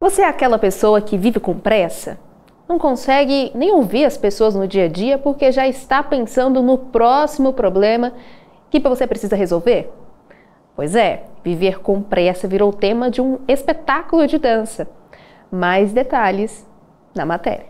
Você é aquela pessoa que vive com pressa? Não consegue nem ouvir as pessoas no dia a dia porque já está pensando no próximo problema que você precisa resolver? Pois é, viver com pressa virou tema de um espetáculo de dança. Mais detalhes na matéria.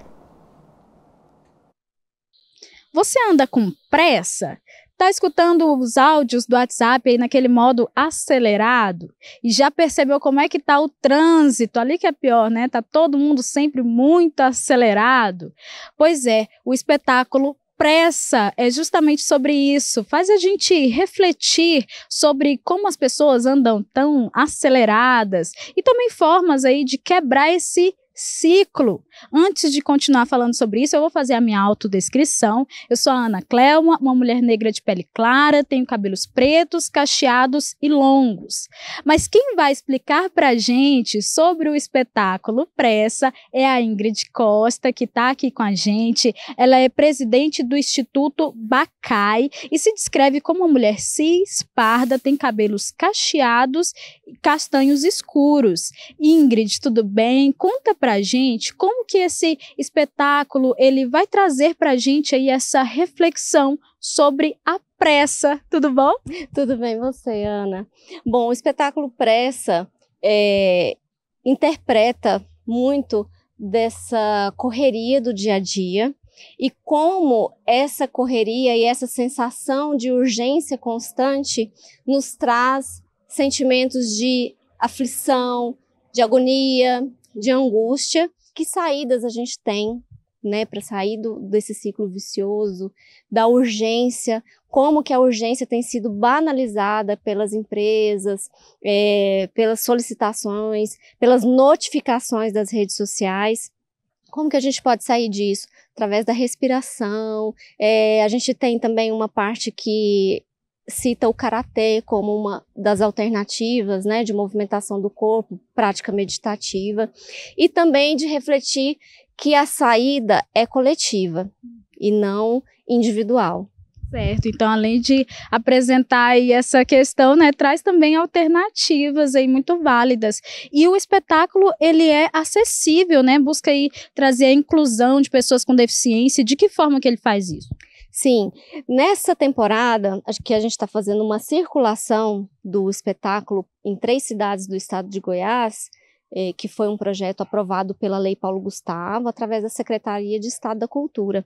Você anda com pressa? Tá escutando os áudios do WhatsApp aí naquele modo acelerado e já percebeu como é que tá o trânsito? Ali que é pior, né? Tá todo mundo sempre muito acelerado. Pois é, o espetáculo pressa é justamente sobre isso. Faz a gente refletir sobre como as pessoas andam tão aceleradas e também formas aí de quebrar esse ciclo. Antes de continuar falando sobre isso, eu vou fazer a minha autodescrição. Eu sou a Ana Clelma, uma mulher negra de pele clara, tenho cabelos pretos, cacheados e longos. Mas quem vai explicar pra gente sobre o espetáculo Pressa é a Ingrid Costa, que está aqui com a gente. Ela é presidente do Instituto Bacai e se descreve como uma mulher cis, parda, tem cabelos cacheados e castanhos escuros. Ingrid, tudo bem? Conta pra para a gente como que esse espetáculo ele vai trazer para a gente aí essa reflexão sobre a pressa. Tudo bom? Tudo bem você, Ana. Bom, o espetáculo Pressa é, interpreta muito dessa correria do dia a dia e como essa correria e essa sensação de urgência constante nos traz sentimentos de aflição, de agonia, de angústia. Que saídas a gente tem né, para sair do, desse ciclo vicioso, da urgência, como que a urgência tem sido banalizada pelas empresas, é, pelas solicitações, pelas notificações das redes sociais. Como que a gente pode sair disso? Através da respiração. É, a gente tem também uma parte que cita o karatê como uma das alternativas, né, de movimentação do corpo, prática meditativa, e também de refletir que a saída é coletiva e não individual. Certo. Então, além de apresentar aí essa questão, né, traz também alternativas aí muito válidas. E o espetáculo, ele é acessível, né? Busca aí trazer a inclusão de pessoas com deficiência. De que forma que ele faz isso? Sim, nessa temporada, acho que a gente está fazendo uma circulação do espetáculo em três cidades do estado de Goiás, eh, que foi um projeto aprovado pela Lei Paulo Gustavo, através da Secretaria de Estado da Cultura.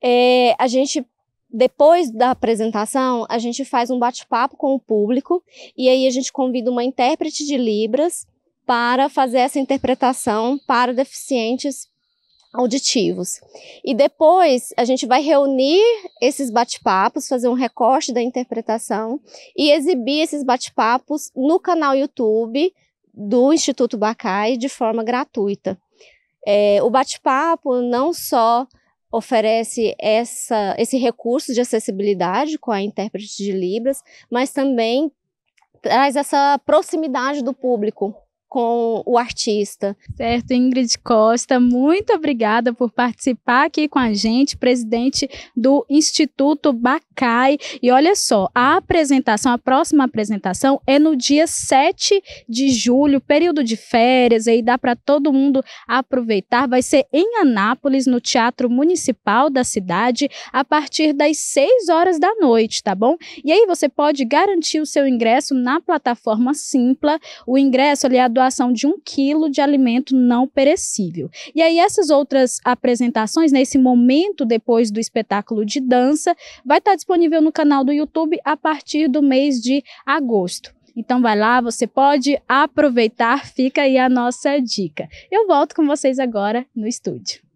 É, a gente depois da apresentação, a gente faz um bate-papo com o público e aí a gente convida uma intérprete de Libras para fazer essa interpretação para deficientes auditivos. E depois a gente vai reunir esses bate-papos, fazer um recorte da interpretação e exibir esses bate-papos no canal YouTube do Instituto Bacai de forma gratuita. É, o bate-papo não só oferece essa, esse recurso de acessibilidade com a intérprete de Libras, mas também traz essa proximidade do público com o artista. Certo, Ingrid Costa, muito obrigada por participar aqui com a gente, presidente do Instituto Bacai. E olha só, a apresentação, a próxima apresentação é no dia 7 de julho, período de férias, aí dá para todo mundo aproveitar. Vai ser em Anápolis, no Teatro Municipal da cidade, a partir das 6 horas da noite, tá bom? E aí você pode garantir o seu ingresso na plataforma Simpla. O ingresso, aliado doação de um quilo de alimento não perecível. E aí, essas outras apresentações, nesse né, momento depois do espetáculo de dança, vai estar disponível no canal do YouTube a partir do mês de agosto. Então vai lá, você pode aproveitar, fica aí a nossa dica. Eu volto com vocês agora no estúdio.